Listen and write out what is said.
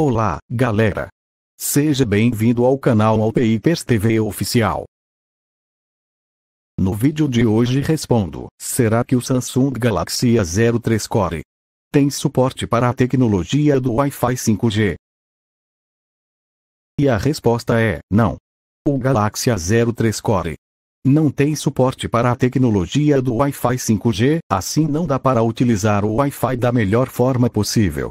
Olá, galera! Seja bem-vindo ao canal Alpeipers TV Oficial. No vídeo de hoje respondo, será que o Samsung Galaxy A03 Core tem suporte para a tecnologia do Wi-Fi 5G? E a resposta é, não. O Galaxy A03 Core não tem suporte para a tecnologia do Wi-Fi 5G, assim não dá para utilizar o Wi-Fi da melhor forma possível.